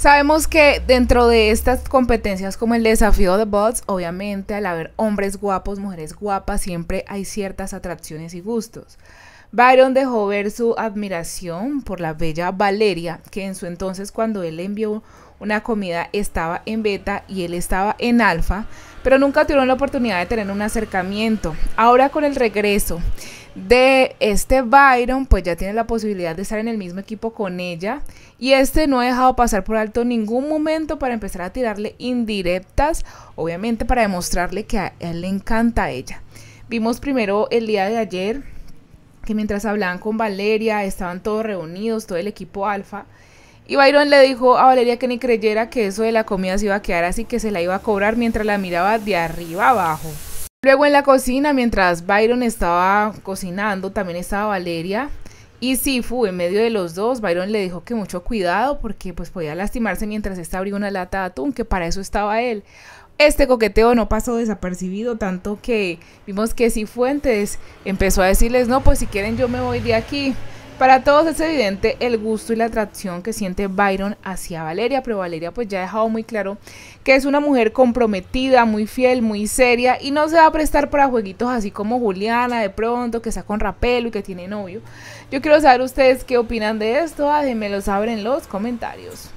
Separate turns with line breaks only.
Sabemos que dentro de estas competencias como el desafío de bots, obviamente al haber hombres guapos, mujeres guapas, siempre hay ciertas atracciones y gustos. Byron dejó ver su admiración por la bella Valeria, que en su entonces cuando él envió una comida estaba en beta y él estaba en alfa, pero nunca tuvieron la oportunidad de tener un acercamiento. Ahora con el regreso de este Byron, pues ya tiene la posibilidad de estar en el mismo equipo con ella. Y este no ha dejado pasar por alto ningún momento para empezar a tirarle indirectas, obviamente para demostrarle que a él le encanta a ella. Vimos primero el día de ayer que mientras hablaban con Valeria, estaban todos reunidos, todo el equipo alfa. Y Byron le dijo a Valeria que ni creyera que eso de la comida se iba a quedar así que se la iba a cobrar mientras la miraba de arriba abajo. Luego en la cocina, mientras Byron estaba cocinando, también estaba Valeria. Y Sifu, en medio de los dos, Byron le dijo que mucho cuidado porque pues podía lastimarse mientras ésta abrió una lata de atún, que para eso estaba él. Este coqueteo no pasó desapercibido, tanto que vimos que Sifuentes empezó a decirles, no, pues si quieren yo me voy de aquí. Para todos es evidente el gusto y la atracción que siente Byron hacia Valeria, pero Valeria pues ya ha dejado muy claro que es una mujer comprometida, muy fiel, muy seria y no se va a prestar para jueguitos así como Juliana de pronto, que está con rapelo y que tiene novio. Yo quiero saber ustedes qué opinan de esto, ah, déjenmelo saber en los comentarios.